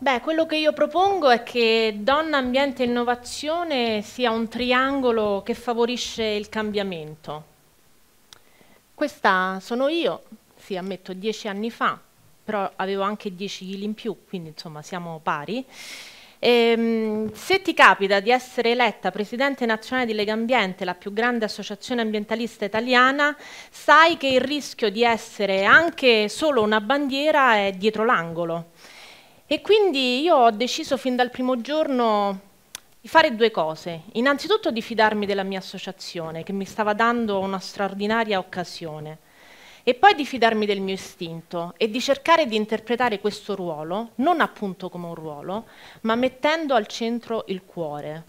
Beh, quello che io propongo è che donna, ambiente e innovazione sia un triangolo che favorisce il cambiamento. Questa sono io, sì, ammetto, dieci anni fa, però avevo anche dieci chili in più, quindi insomma siamo pari. Ehm, se ti capita di essere eletta Presidente nazionale di Lega Ambiente, la più grande associazione ambientalista italiana, sai che il rischio di essere anche solo una bandiera è dietro l'angolo. E quindi io ho deciso fin dal primo giorno di fare due cose. Innanzitutto di fidarmi della mia associazione, che mi stava dando una straordinaria occasione, e poi di fidarmi del mio istinto e di cercare di interpretare questo ruolo, non appunto come un ruolo, ma mettendo al centro il cuore,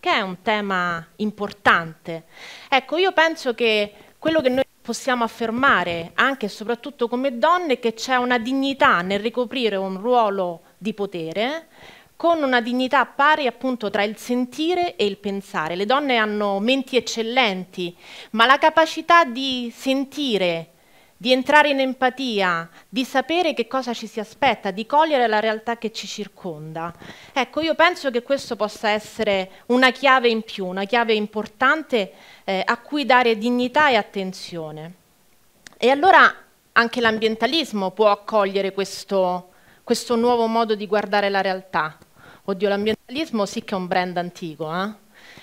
che è un tema importante. Ecco, io penso che quello che noi possiamo affermare anche e soprattutto come donne che c'è una dignità nel ricoprire un ruolo di potere con una dignità pari appunto tra il sentire e il pensare. Le donne hanno menti eccellenti, ma la capacità di sentire di entrare in empatia, di sapere che cosa ci si aspetta, di cogliere la realtà che ci circonda. Ecco, io penso che questo possa essere una chiave in più, una chiave importante eh, a cui dare dignità e attenzione. E allora anche l'ambientalismo può accogliere questo, questo nuovo modo di guardare la realtà. Oddio, l'ambientalismo sì che è un brand antico, eh?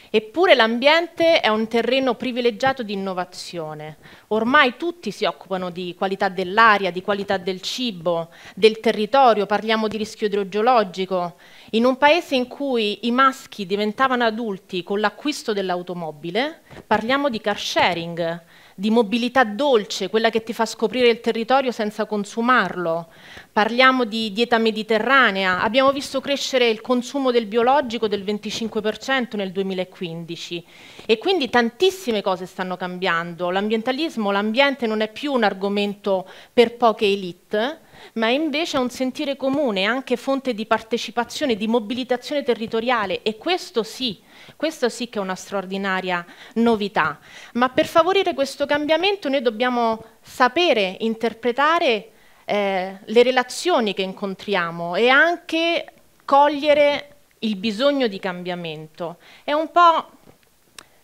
Eppure l'ambiente è un terreno privilegiato di innovazione. Ormai tutti si occupano di qualità dell'aria, di qualità del cibo, del territorio, parliamo di rischio idrogeologico. In un paese in cui i maschi diventavano adulti con l'acquisto dell'automobile, parliamo di car sharing, di mobilità dolce, quella che ti fa scoprire il territorio senza consumarlo. Parliamo di dieta mediterranea, abbiamo visto crescere il consumo del biologico del 25% nel 2015 e quindi tantissime cose stanno cambiando. L'ambientalismo, l'ambiente non è più un argomento per poche elite, ma è invece un sentire comune, anche fonte di partecipazione, di mobilitazione territoriale e questo sì, questo sì che è una straordinaria novità. Ma per favorire questo cambiamento noi dobbiamo sapere interpretare eh, le relazioni che incontriamo e anche cogliere il bisogno di cambiamento. È un po'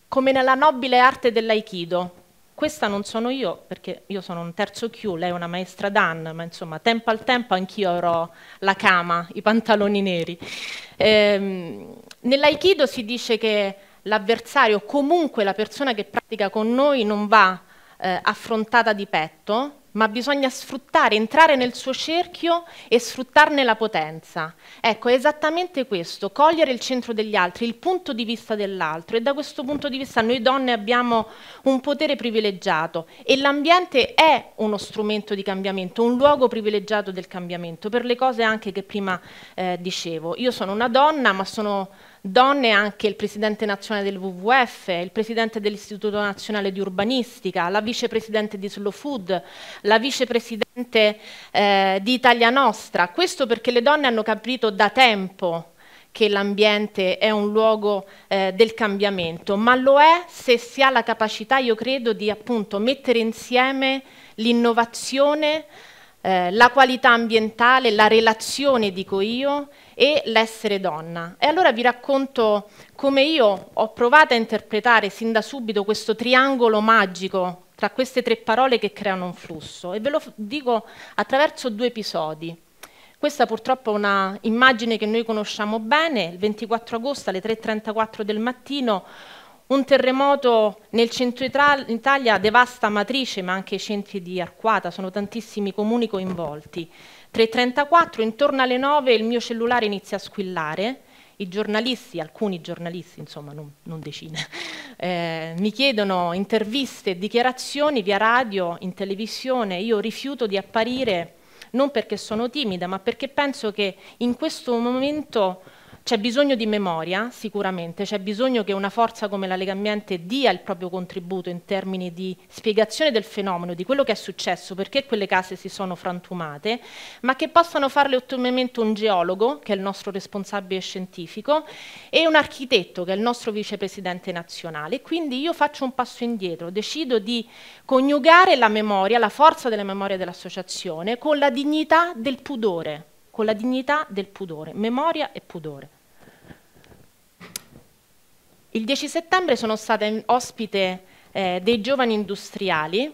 come nella nobile arte dell'aikido, questa non sono io, perché io sono un terzo Q, lei è una maestra Dan, ma insomma, tempo al tempo anch'io avrò la cama, i pantaloni neri. Ehm, Nell'aikido si dice che l'avversario, comunque la persona che pratica con noi, non va eh, affrontata di petto, ma bisogna sfruttare, entrare nel suo cerchio e sfruttarne la potenza. Ecco, è esattamente questo, cogliere il centro degli altri, il punto di vista dell'altro e da questo punto di vista noi donne abbiamo un potere privilegiato e l'ambiente è uno strumento di cambiamento, un luogo privilegiato del cambiamento per le cose anche che prima eh, dicevo. Io sono una donna ma sono donne anche il presidente nazionale del WWF, il presidente dell'Istituto Nazionale di Urbanistica, la vicepresidente di Slow Food, la vicepresidente eh, di Italia Nostra. Questo perché le donne hanno capito da tempo che l'ambiente è un luogo eh, del cambiamento, ma lo è se si ha la capacità, io credo, di appunto mettere insieme l'innovazione, eh, la qualità ambientale, la relazione, dico io, e l'essere donna. E allora vi racconto come io ho provato a interpretare sin da subito questo triangolo magico tra queste tre parole che creano un flusso e ve lo dico attraverso due episodi. Questa purtroppo è un'immagine che noi conosciamo bene, il 24 agosto alle 3.34 del mattino un terremoto nel centro Italia devasta Matrice ma anche i centri di Arquata, sono tantissimi comuni coinvolti. 3.34, intorno alle 9 il mio cellulare inizia a squillare, i giornalisti, alcuni giornalisti, insomma non, non decine, eh, mi chiedono interviste, dichiarazioni via radio, in televisione, io rifiuto di apparire non perché sono timida, ma perché penso che in questo momento c'è bisogno di memoria, sicuramente, c'è bisogno che una forza come la Lega Ambiente dia il proprio contributo in termini di spiegazione del fenomeno, di quello che è successo, perché quelle case si sono frantumate, ma che possano farle ottimamente un geologo, che è il nostro responsabile scientifico, e un architetto, che è il nostro vicepresidente nazionale. Quindi io faccio un passo indietro, decido di coniugare la memoria, la forza della memoria dell'associazione, con la dignità del pudore, con la dignità del pudore, memoria e pudore. Il 10 settembre sono stata ospite eh, dei giovani industriali,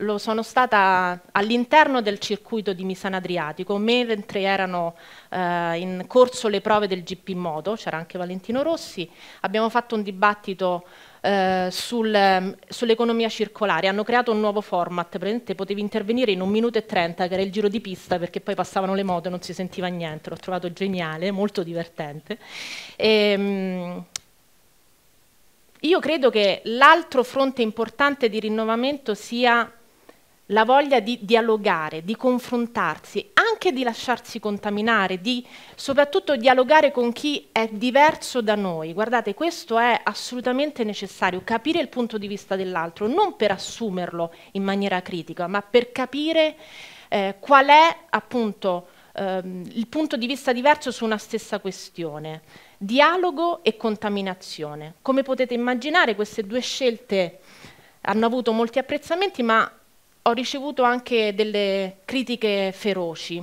lo sono stata all'interno del circuito di Misan Adriatico, mentre erano eh, in corso le prove del GP Moto, c'era anche Valentino Rossi, abbiamo fatto un dibattito eh, sul, ehm, sull'economia circolare, hanno creato un nuovo format, potevi intervenire in un minuto e trenta, che era il giro di pista, perché poi passavano le moto e non si sentiva niente, l'ho trovato geniale, molto divertente. E, ehm, mh, io credo che l'altro fronte importante di rinnovamento sia la voglia di dialogare, di confrontarsi, anche di lasciarsi contaminare, di soprattutto dialogare con chi è diverso da noi. Guardate, questo è assolutamente necessario, capire il punto di vista dell'altro, non per assumerlo in maniera critica, ma per capire eh, qual è appunto ehm, il punto di vista diverso su una stessa questione, dialogo e contaminazione. Come potete immaginare queste due scelte hanno avuto molti apprezzamenti, ma ho ricevuto anche delle critiche feroci.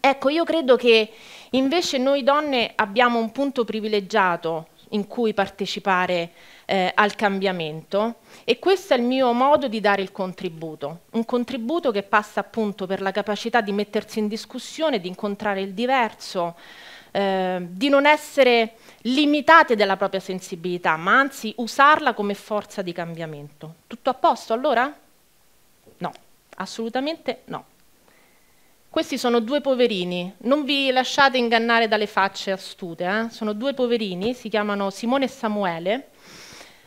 Ecco, io credo che invece noi donne abbiamo un punto privilegiato in cui partecipare eh, al cambiamento e questo è il mio modo di dare il contributo, un contributo che passa appunto per la capacità di mettersi in discussione, di incontrare il diverso, eh, di non essere limitate dalla propria sensibilità, ma anzi usarla come forza di cambiamento. Tutto a posto allora? No, assolutamente no. Questi sono due poverini, non vi lasciate ingannare dalle facce astute, eh? sono due poverini, si chiamano Simone e Samuele.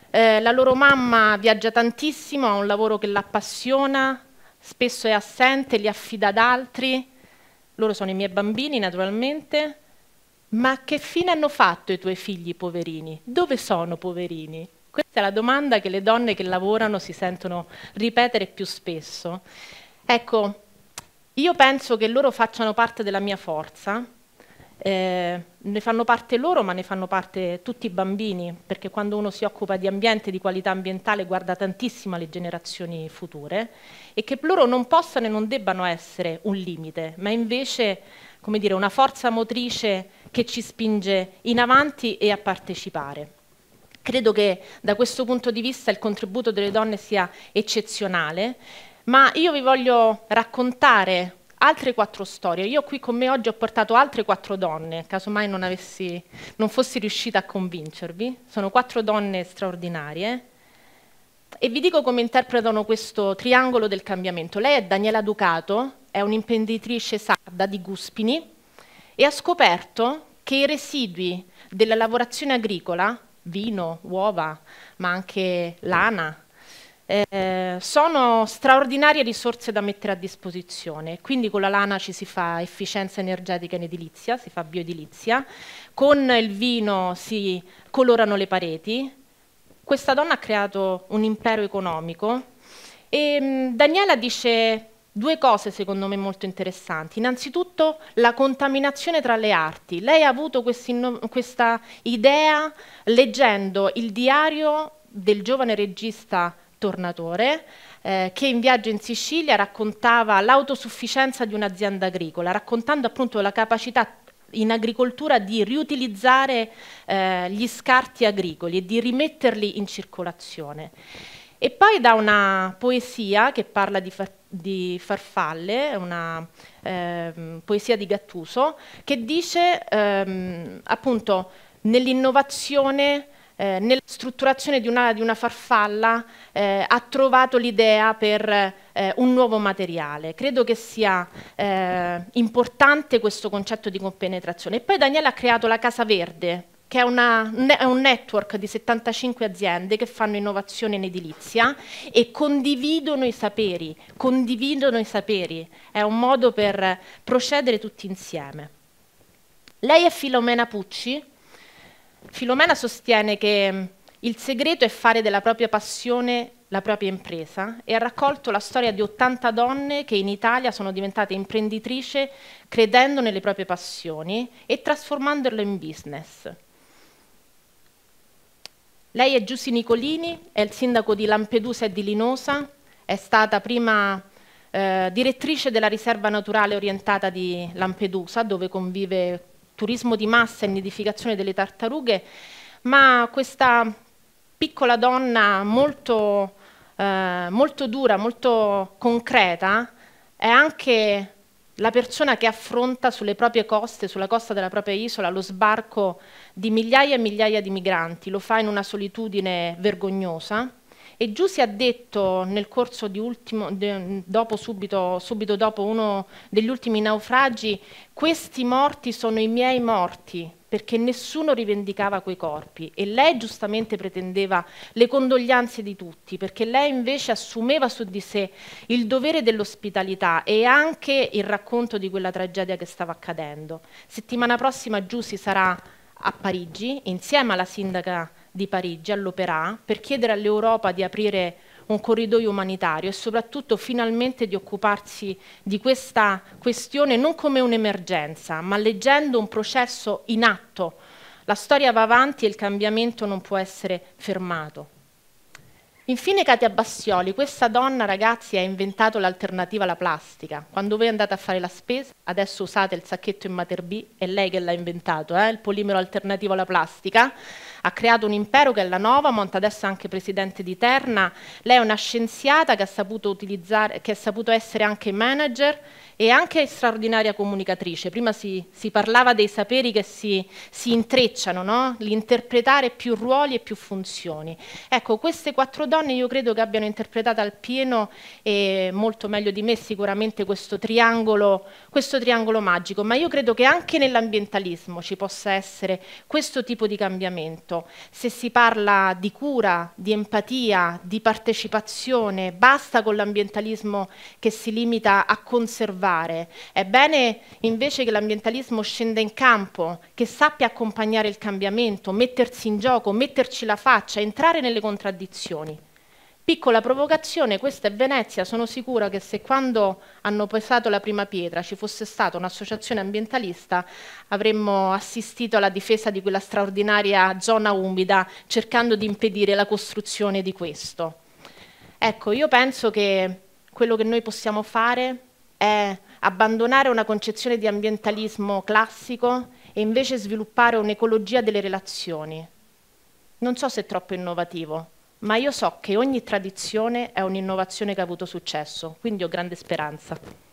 Eh, la loro mamma viaggia tantissimo, ha un lavoro che l'appassiona, spesso è assente, li affida ad altri, loro sono i miei bambini naturalmente, ma che fine hanno fatto i tuoi figli poverini? Dove sono poverini? Questa è la domanda che le donne che lavorano si sentono ripetere più spesso. Ecco, io penso che loro facciano parte della mia forza, eh, ne fanno parte loro ma ne fanno parte tutti i bambini, perché quando uno si occupa di ambiente, di qualità ambientale, guarda tantissimo alle generazioni future e che loro non possano e non debbano essere un limite, ma invece come dire, una forza motrice che ci spinge in avanti e a partecipare. Credo che da questo punto di vista il contributo delle donne sia eccezionale, ma io vi voglio raccontare altre quattro storie. Io qui con me oggi ho portato altre quattro donne, casomai non, avessi, non fossi riuscita a convincervi. Sono quattro donne straordinarie. E vi dico come interpretano questo triangolo del cambiamento. Lei è Daniela Ducato, è un'imprenditrice sarda di Guspini e ha scoperto che i residui della lavorazione agricola, vino, uova, ma anche lana, eh, sono straordinarie risorse da mettere a disposizione, quindi con la lana ci si fa efficienza energetica in edilizia, si fa bioedilizia, con il vino si colorano le pareti. Questa donna ha creato un impero economico e mh, mm, Daniela dice due cose secondo me molto interessanti. Innanzitutto la contaminazione tra le arti. Lei ha avuto questa idea leggendo il diario del giovane regista Tornatore, eh, che in viaggio in Sicilia raccontava l'autosufficienza di un'azienda agricola, raccontando appunto la capacità in agricoltura di riutilizzare eh, gli scarti agricoli e di rimetterli in circolazione. E poi da una poesia che parla di, far, di farfalle, una eh, poesia di Gattuso, che dice ehm, appunto nell'innovazione eh, nella strutturazione di una, di una farfalla eh, ha trovato l'idea per eh, un nuovo materiale. Credo che sia eh, importante questo concetto di compenetrazione. E poi Daniele ha creato la Casa Verde, che è, una, è, un network di 75 aziende che fanno innovazione in edilizia e condividono i saperi, condividono i saperi, è un modo per procedere tutti insieme. Lei è Filomena Pucci, Filomena sostiene che mm, il segreto è fare della propria passione la propria impresa e ha raccolto la storia di 80 donne che in Italia sono diventate imprenditrici credendo nelle proprie passioni e trasformandole in business. Lei è Giussi Nicolini, è il sindaco di Lampedusa e di Linosa, è stata prima eh, direttrice della riserva naturale orientata di Lampedusa, dove convive turismo di massa e nidificazione delle tartarughe, ma questa piccola donna molto, eh, molto dura, molto concreta, è anche la persona che affronta sulle proprie coste, sulla costa della propria isola, lo sbarco di migliaia e migliaia di migranti, lo fa in una solitudine vergognosa e Giussi ha detto nel corso di ultimo, de, dopo, subito, subito dopo uno degli ultimi naufragi, questi morti sono i miei morti, perché nessuno rivendicava quei corpi e lei giustamente pretendeva le condoglianze di tutti, perché lei invece assumeva su di sé il dovere dell'ospitalità e anche il racconto di quella tragedia che stava accadendo. Settimana prossima Giussi sarà a Parigi insieme alla sindaca di Parigi, all'Opera, per chiedere all'Europa di aprire un corridoio umanitario e soprattutto finalmente di occuparsi di questa questione non come un'emergenza, ma leggendo un processo in atto. La storia va avanti e il cambiamento non può essere fermato. Infine Katia Bassioli, questa donna ragazzi ha inventato l'alternativa alla plastica. Quando voi andate a fare la spesa, adesso usate il sacchetto in Mater B, è lei che l'ha inventato, eh? il polimero alternativo alla plastica. Ha creato un impero che è la Novamont, adesso è anche presidente di Terna. Lei è una scienziata che ha saputo, che ha saputo essere anche manager e anche straordinaria comunicatrice. Prima si, si parlava dei saperi che si, si intrecciano, no? l'interpretare più ruoli e più funzioni. Ecco, queste quattro donne io credo che abbiano interpretato al pieno e molto meglio di me sicuramente questo triangolo, questo triangolo magico, ma io credo che anche nell'ambientalismo ci possa essere questo tipo di cambiamento. Se si parla di cura, di empatia, di partecipazione, basta con l'ambientalismo che si limita a conservare fare. È bene invece che l'ambientalismo scenda in campo, che sappia accompagnare il cambiamento, mettersi in gioco, metterci la faccia, entrare nelle contraddizioni. Piccola provocazione, questa è Venezia, sono sicura che se quando hanno pesato la prima pietra ci fosse stata un'associazione ambientalista avremmo assistito alla difesa di quella straordinaria zona umida cercando di impedire la costruzione di questo. Ecco, io penso che quello che noi possiamo fare è abbandonare una concezione di ambientalismo classico e invece sviluppare un'ecologia delle relazioni. Non so se è troppo innovativo, ma io so che ogni tradizione è un'innovazione che ha avuto successo, quindi ho grande speranza.